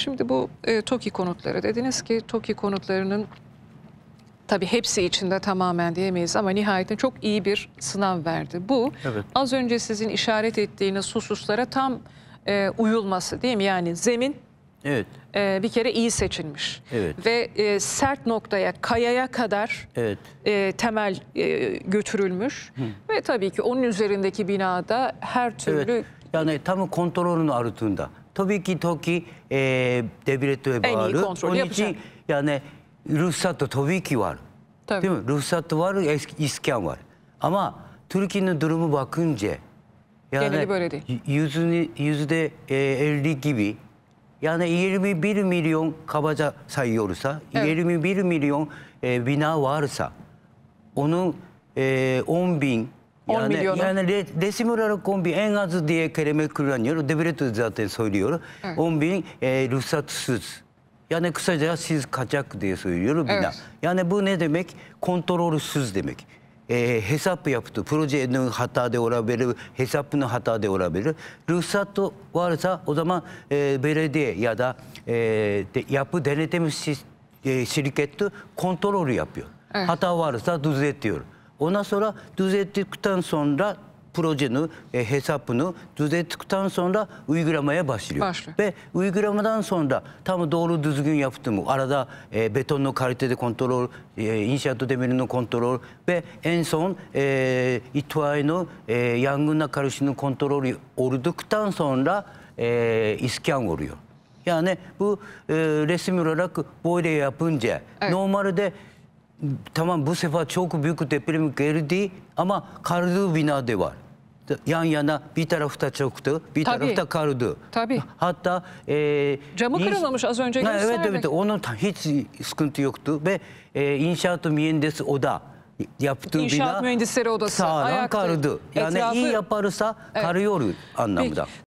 Şimdi bu e, TOKİ konutları dediniz ki TOKİ konutlarının tabi hepsi içinde tamamen diyemeyiz ama nihayetinde çok iyi bir sınav verdi. Bu evet. az önce sizin işaret ettiğiniz hususlara tam e, uyulması değil mi? Yani zemin evet. e, bir kere iyi seçilmiş evet. ve e, sert noktaya, kayaya kadar evet. e, temel e, götürülmüş Hı. ve tabii ki onun üzerindeki binada her türlü... Evet. Yani tam kontrolünün arıtığında tabii ki TOKİ e, devlete En iyi bağlı. kontrolü Onun için yani ruhsatı tabii ki var. Tabii. Değil mi? Ruhsatı var, eski- iskan var. Ama Türkiye'nin durumu bakınca yani Geneli böyle değil. y- yüzünü- yüzde e, 50 gibi yani 21 milyon kabaca sayıyorsa Evet. 21 milyon e, bina varsa onun e, 10 bin Yani, b y a n i resim olarak 10 bin en azı diye kelime kullanıyor. Devlet zaten söylüyor. e v e 10 bin e, ruhsatsız. Yani kısaca siz kaçak diye söylüyor bina. Evet. Yani bu ne demek? Kontrolsüz demek. E, hesap yaptı. Projenin hata d e olabilir, hesabının hata d e olabilir. Ruhsat varsa o zaman e, belediye ya da e, de, yapı denetim şirketi kontrol yapıyor. Evet. Hata varsa düzeltiyor. Ondan sonra düzelttikten sonra projenin e, hesabını düzelttikten sonra uygulamaya başlıyor. Başlıyor. Ve uygulamadan sonra tam doğru düzgün yaptım. Arada e, betonun kalitede kontrol, e, inşaat demirinin kontrol ve en son e, itfaiyenin e, yangına karışının kontrolü olduktan sonra e, iskan oluyor. Yani bu e, resim olarak böyle yapınca evet. normalde tamam bu sefer çok büyük deprem geldi ama kaldığı bina de var. Yan yana bir tarafta çöktü, bir Tabii. tarafta kaldı. Tabii. Hatta... E, Camı hiç, kırılmamış az önce ha, Evet evet onun hiç sıkıntı yoktu ve e, inşaat mühendisi oda yaptığı İnşaat bina... İnşaat mühendisleri odası. Sağlam ayakta, kaldı. Yani etrafı, iyi yaparsa evet. anlamda. Peki.